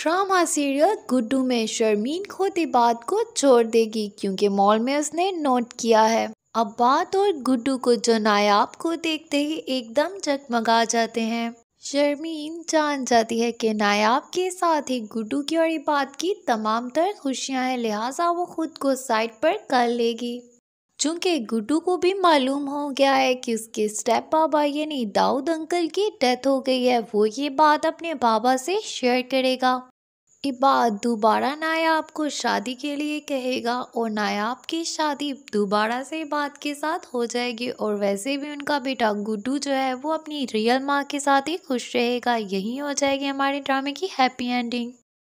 drama serial Guddu में शर्मीन बात को छोड़ देगी क्योंकि मॉल में उसने नोट किया है अब बात और गुड्डू को जो नायाब को देखते ही एकदम जगमगा जाते हैं शर्मीन जान जाती है कि नायाब के साथ ही गुड्डू की और इबाद की तमाम तर खुशियाँ हैं लिहाजा वो खुद को साइड पर कर लेगी चूंकि गुड्डू को भी मालूम हो गया है कि उसके स्टेप बाबा यानी दाऊद अंकल की डेथ हो गई है वो ये बात अपने बाबा से शेयर करेगा ये बात दोबारा नायाब को शादी के लिए कहेगा और नायाब की शादी दोबारा से बात के साथ हो जाएगी और वैसे भी उनका बेटा गुड्डू जो है वो अपनी रियल माँ के साथ ही खुश रहेगा यही हो जाएगी हमारे ड्रामे की हैप्पी एंडिंग